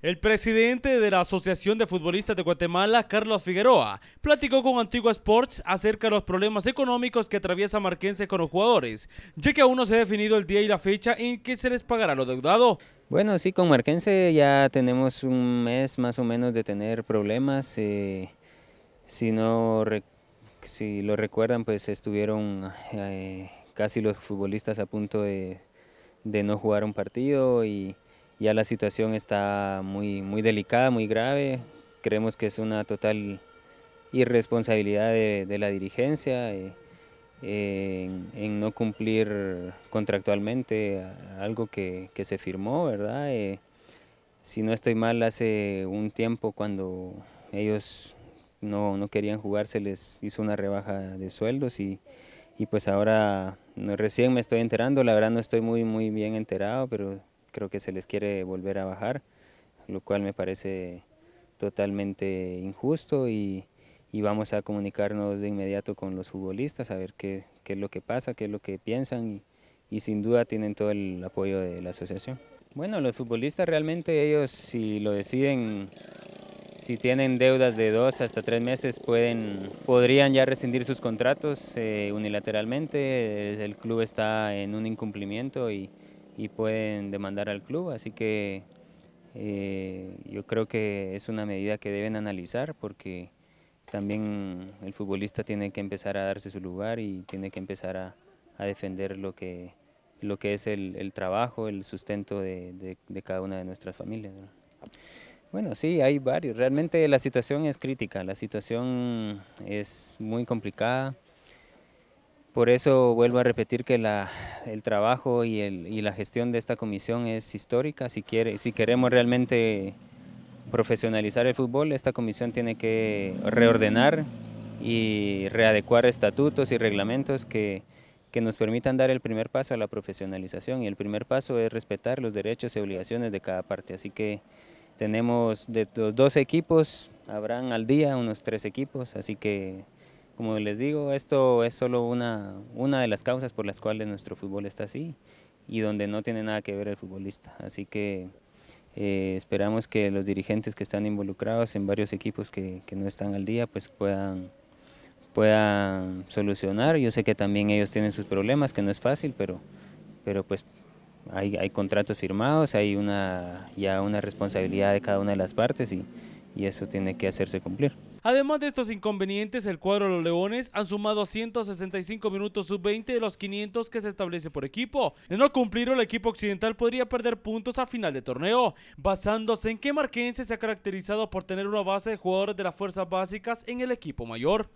El presidente de la Asociación de Futbolistas de Guatemala, Carlos Figueroa, platicó con Antigua Sports acerca de los problemas económicos que atraviesa Marquense con los jugadores, ya que aún no se ha definido el día y la fecha en que se les pagará lo deudado. Bueno, sí, con Marquense ya tenemos un mes más o menos de tener problemas. Eh, si no, si lo recuerdan, pues estuvieron eh, casi los futbolistas a punto de, de no jugar un partido y ya la situación está muy, muy delicada, muy grave. Creemos que es una total irresponsabilidad de, la dirigencia eh, en, no cumplir contractualmente algo que, se firmó, ¿verdad? Eh, si no estoy mal, hace un tiempo cuando ellos no, querían jugar se les hizo una rebaja de sueldos y, y pues ahora recién me estoy enterando, la verdad no estoy muy, muy bien enterado, pero creo que se les quiere volver a bajar, lo cual me parece totalmente injusto y, vamos a comunicarnos de inmediato con los futbolistas a ver qué, es lo que pasa, qué es lo que piensan y, sin duda tienen todo el apoyo de la asociación. Bueno, los futbolistas realmente ellos si lo deciden, si tienen deudas de dos hasta tres meses pueden, podrían ya rescindir sus contratos eh, unilateralmente, el club está en un incumplimiento y y pueden demandar al club, así que eh, yo creo que es una medida que deben analizar porque también el futbolista tiene que empezar a darse su lugar y tiene que empezar a, defender lo que, lo que es el, trabajo, el sustento de, cada una de nuestras familias. Bueno, sí, hay varios. Realmente la situación es crítica, la situación es muy complicada. Por eso vuelvo a repetir que la, el trabajo y, el, y, la gestión de esta comisión es histórica. Si, quiere, si queremos realmente profesionalizar el fútbol, esta comisión tiene que reordenar y readecuar estatutos y reglamentos que, que nos permitan dar el primer paso a la profesionalización y el primer paso es respetar los derechos y obligaciones de cada parte. Así que tenemos de los dos equipos, habrán al día unos tres equipos, así que como les digo, esto es solo una, una de las causas por las cuales nuestro fútbol está así y donde no tiene nada que ver el futbolista. Así que eh, esperamos que los dirigentes que están involucrados en varios equipos que, que, no están al día pues puedan, puedan solucionar. Yo sé que también ellos tienen sus problemas, que no es fácil, pero, pero pues hay, hay contratos firmados, hay una, ya una responsabilidad de cada una de las partes y, y eso tiene que hacerse cumplir. Además de estos inconvenientes, el cuadro de los Leones han sumado 165 minutos sub-20 de los 500 que se establece por equipo. De no cumplirlo, el equipo occidental podría perder puntos a final de torneo, basándose en que Marquense se ha caracterizado por tener una base de jugadores de las fuerzas básicas en el equipo mayor.